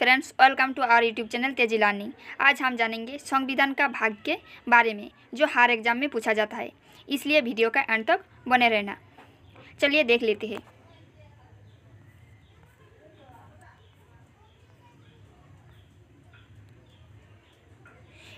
friends welcome to our YouTube channel तेजिलानी आज हम जानेंगे संविधान का भाग के बारे में जो हर एग्जाम में पूछा जाता है इसलिए वीडियो का एंड तक बने रहना चलिए देख लेते हैं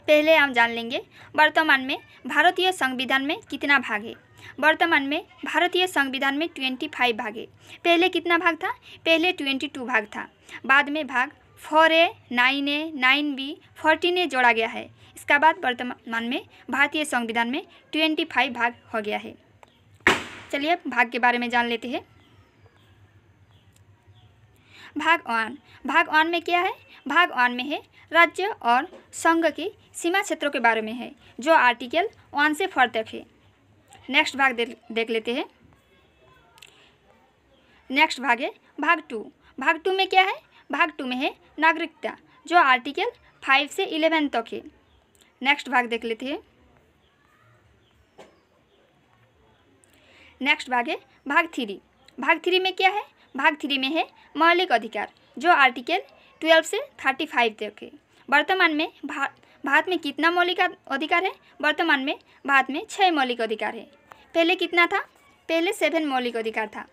पहले हम जान लेंगे वर्तमान में भारतीय संविधान में कितना भाग है वर्तमान में भारतीय संविधान में ट्वेंटी फाइव भाग है पहले कितना भाग था पहले ट्वेंटी टू भाग था बाद में भाग four A nine A nine B fourteen A जोड़ा गया है इसका बाद वर्तमान में भारतीय संविधान में ट्वेंटी फाइव भाग हो गया है चलिए भाग के बारे में जान लेते हैं भाग वन भाग वन में क्या है भाग वन में है राज्य और संघ की सीमा क्षेत्रों के बारे में है जो आर्टिकल वन से फोर तक है नेक्स्ट भाग देख लेते हैं नेक्स्ट भाग है भाग टू भाग टू में क्या है भाग टू में है नागरिकता जो आर्टिकल फाइव से इलेवन तक है नेक्स्ट भाग देख लेते हैं नेक्स्ट भाग है भाग थ्री भाग थ्री में क्या है भाग थ्री में है मौलिक अधिकार जो आर्टिकल ट्वेल्व से थर्टी फाइव तक है वर्तमान में भा, भारत में कितना मौलिक अधिकार है वर्तमान में भारत में छः मौलिक अधिकार है पहले कितना था पहले सेवन मौलिक अधिकार था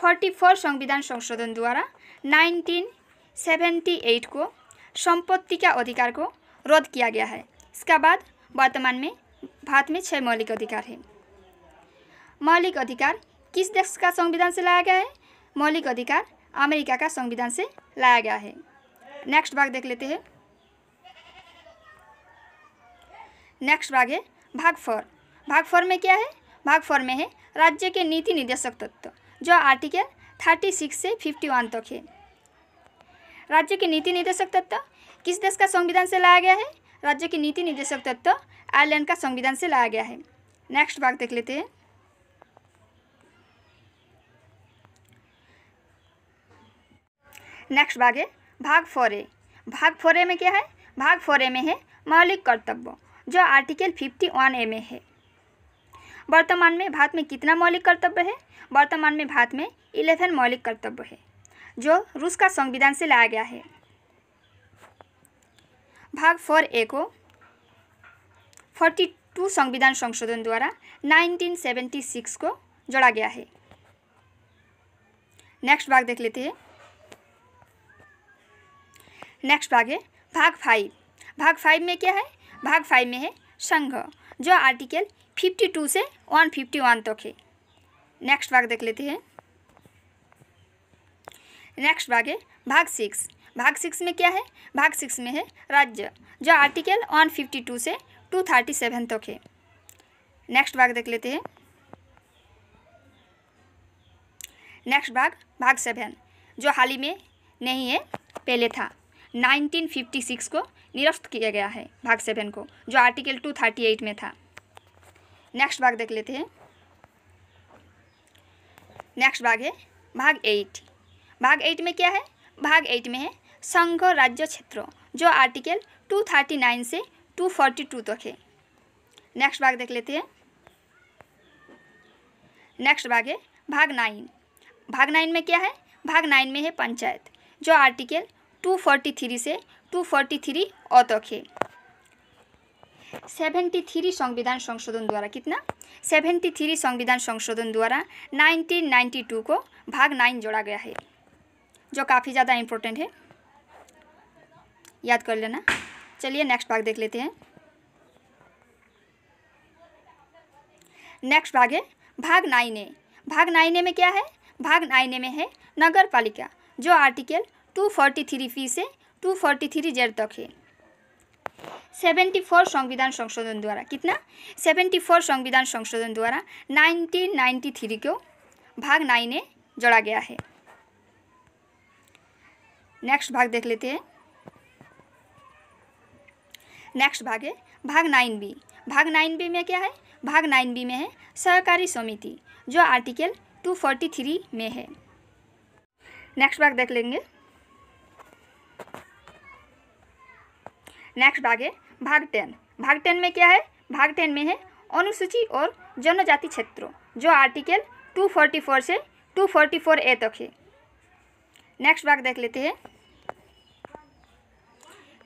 फोर्टी फोर संविधान संशोधन द्वारा नाइनटीन सेवेंटी एट को संपत्ति का अधिकार को रद्द किया गया है इसका बाद वर्तमान में भारत में छः मौलिक अधिकार है मौलिक अधिकार किस देश का संविधान से लाया गया है मौलिक अधिकार अमेरिका का संविधान से लाया गया है नेक्स्ट भाग देख लेते हैं नेक्स्ट भाग है भाग फोर भाग फोर में क्या है भाग फोर में है राज्य के नीति निर्देशक तत्व जो आर्टिकल थर्टी सिक्स से फिफ्टी वन तक है राज्य के नीति निर्देशक तत्व किस देश का संविधान से लाया गया है राज्य के नीति निर्देशक तत्व आयरलैंड का संविधान से लाया गया है नेक्स्ट भाग देख लेते हैं नेक्स्ट भाग है भाग फोर ए भाग फोर ए में क्या है भाग फोर ए में है मौलिक कर्तव्य जो आर्टिकल फिफ्टी वन ए में है वर्तमान में भारत में कितना मौलिक कर्तव्य है वर्तमान में भारत में इलेवन मौलिक कर्तव्य है जो रूस का संविधान से लाया गया है भाग फोर ए को फोर्टी टू संविधान संशोधन द्वारा 1976 को जोड़ा गया है नेक्स्ट भाग देख लेते हैं नेक्स्ट भाग है भाग फाइव भाग फाइव में क्या है भाग फाइव में है संघ जो आर्टिकल 52 से 151 तक तो है नेक्स्ट भाग देख लेते हैं नेक्स्ट भाग है भाग सिक्स भाग सिक्स में क्या है भाग सिक्स में है राज्य जो आर्टिकल वन फिफ्टी टू से टू थर्टी सेवन तक है नेक्स्ट भाग देख लेते हैं नेक्स्ट भाग भाग सेवन जो हाल ही में नहीं है पहले था नाइनटीन फिफ्टी सिक्स को निरस्त किया गया है भाग सेवन को जो आर्टिकल टू थर्टी एट में था नेक्स्ट भाग देख लेते हैं नेक्स्ट भाग है भाग एट भाग एट में क्या है भाग एट में है संघ राज्य क्षेत्र जो आर्टिकल 239 से 242 तक है नेक्स्ट भाग देख लेते हैं नेक्स्ट भाग है भाग नाइन भाग नाइन में क्या है भाग नाइन में है पंचायत जो आर्टिकल 243 से 243 अ तक है सेवेंटी थ्री संविधान संशोधन द्वारा कितना सेवेंटी थ्री संविधान संशोधन द्वारा 1992 को भाग नाइन जोड़ा गया है जो काफ़ी ज़्यादा इम्पोर्टेंट है याद कर लेना चलिए नेक्स्ट भाग देख लेते हैं नेक्स्ट भाग है भाग नाइन ए भाग नाइन ए में क्या है भाग नाइन ए में है नगर पालिका जो article two forty three P से टू फोर्टी थ्री जेड तक है सेवेंटी फोर संविधान संशोधन द्वारा कितना सेवेंटी फोर संविधान संशोधन द्वारा नाइनटीन नाइन्टी थ्री को भाग नाइन ए जोड़ा गया है नेक्स्ट भाग देख लेते हैं नेक्स्ट भाग है भाग नाइन बी भाग नाइन बी में क्या है भाग नाइन बी में है सहकारी समिति जो आर्टिकल टू फोर्टी थ्री में है नेक्स्ट भाग देख लेंगे नेक्स्ट भाग है भाग टेन भाग टेन में क्या है भाग टेन में है अनुसूची और जनजाति क्षेत्रों जो आर्टिकल टू फोर्टी फोर से टू फोर्टी फोर ए तक है नेक्स्ट भाग देख लेते हैं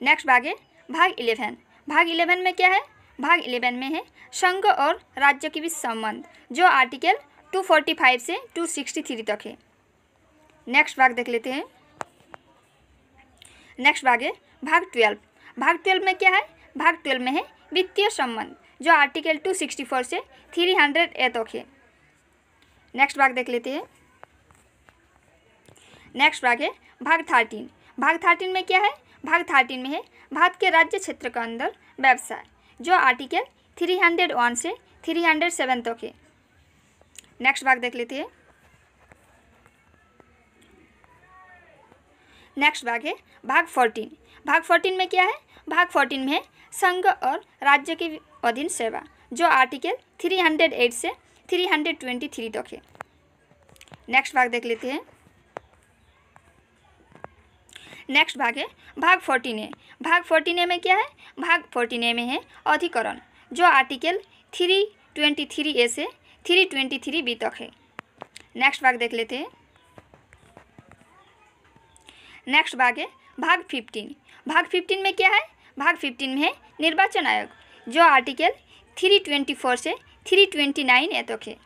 नेक्स्ट भाग है भाग इलेवन भाग इलेवन में क्या है भाग इलेवन में है संघ और राज्य के बीच संबंध जो आर्टिकल 245 से 263 तक है नेक्स्ट भाग देख लेते हैं नेक्स्ट भाग है भाग ट्वेल्व भाग ट्वेल्व में क्या है भाग ट्वेल्व में है वित्तीय संबंध जो आर्टिकल 264 से 300 ए तक है नेक्स्ट भाग देख लेते हैं नेक्स्ट भाग है भाग थर्टीन भाग थर्टीन में क्या है भाग थर्टीन में है भारत के राज्य क्षेत्र के अंदर व्यवसाय जो आर्टिकल थ्री हंड्रेड वन से थ्री हंड्रेड सेवन तक है नेक्स्ट भाग देख लेते हैं नेक्स्ट भाग है भाग फोर्टीन भाग फोर्टीन में क्या है भाग फोर्टीन में है संघ और राज्य के अधीन सेवा जो आर्टिकल थ्री हंड्रेड एट से थ्री हंड्रेड ट्वेंटी थ्री तक है नेक्स्ट भाग देख लेते हैं नेक्स्ट भाग है भाग फोर्टीन ए भाग फोर्टीन ए में क्या है भाग फोर्टीन ए में है अधिकरण जो article three twenty three A से थ्री ट्वेंटी थ्री बी तक है नेक्स्ट भाग देख लेते हैं नेक्स्ट भाग है भाग फिफ्टीन भाग फिफ्टीन में क्या है भाग फिफ्टीन में है निर्वाचन आयोग जो आर्टिकल थ्री ट्वेंटी फोर से थ्री ट्वेंटी नाइन ए तक है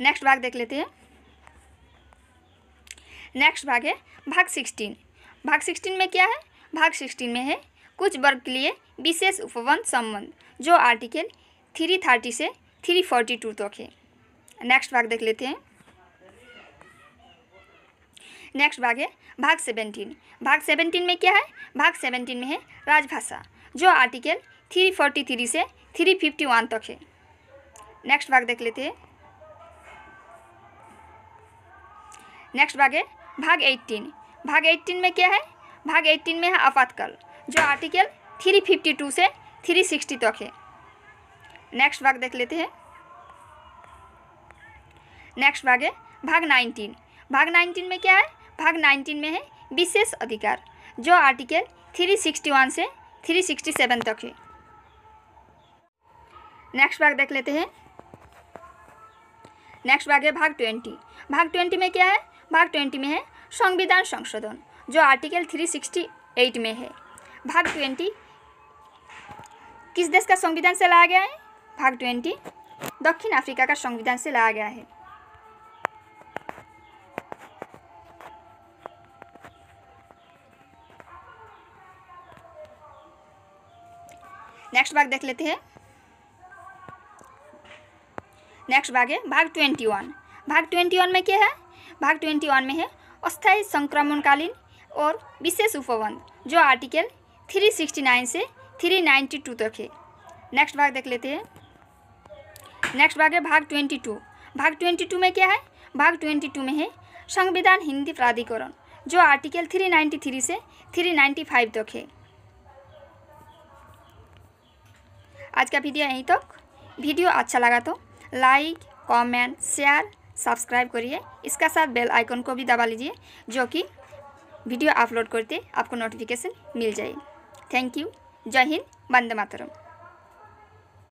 नेक्स्ट भाग देख लेते हैं नेक्स्ट भाग है भाग सिक्सटीन भाग सिक्सटीन में क्या है भाग सिक्सटीन में है कुछ वर्ग के लिए विशेष उपवन संबंध जो आर्टिकल थ्री थर्टी से थ्री फोर्टी टू तक है नेक्स्ट भाग देख लेते हैं नेक्स्ट भाग है भाग सेवेंटीन भाग सेवेंटीन में क्या है भाग सेवेंटीन में है राजभाषा जो आर्टिकल थ्री फोर्टी थ्री से थ्री फिफ्टी वन तक है नेक्स्ट भाग देख लेते हैं नेक्स्ट भाग है भाग एट्टीन भाग एट्टीन में क्या है भाग एट्टीन में है आपातकाल जो आर्टिकल थ्री फिफ्टी टू से थ्री सिक्सटी तक है नेक्स्ट भाग देख लेते हैं नेक्स्ट भाग है भाग नाइनटीन भाग नाइनटीन में क्या है भाग नाइनटीन में है विशेष अधिकार जो आर्टिकल थ्री सिक्सटी वन से थ्री सिक्सटी सेवन तक है नेक्स्ट भाग देख लेते हैं नेक्स्ट भाग है भाग ट्वेंटी भाग ट्वेंटी में क्या है भाग ट्वेंटी में है संविधान संशोधन जो आर्टिकल थ्री सिक्सटी एट में है भाग ट्वेंटी किस देश का संविधान से लाया गया है भाग ट्वेंटी दक्षिण अफ्रीका का संविधान से लाया गया है नेक्स्ट भाग देख लेते हैं नेक्स्ट भाग है भाग ट्वेंटी वन भाग ट्वेंटी वन में क्या है भाग 21 में है अस्थायी संक्रमणकालीन और विशेष उपबंध जो आर्टिकल 369 से 392 तक है नेक्स्ट भाग देख लेते हैं नेक्स्ट भाग है भाग 22 भाग 22 में क्या है भाग 22 में है संविधान हिंदी प्राधिकरण जो आर्टिकल 393 से 395 तक है आज का वीडियो यहीं तक वीडियो अच्छा लगा तो लाइक कमेंट शेयर सब्सक्राइब करिए इसका साथ बेल आइकन को भी दबा लीजिए जो कि वीडियो अपलोड करते आपको नोटिफिकेशन मिल जाए थैंक यू जय हिंद बंद मातरम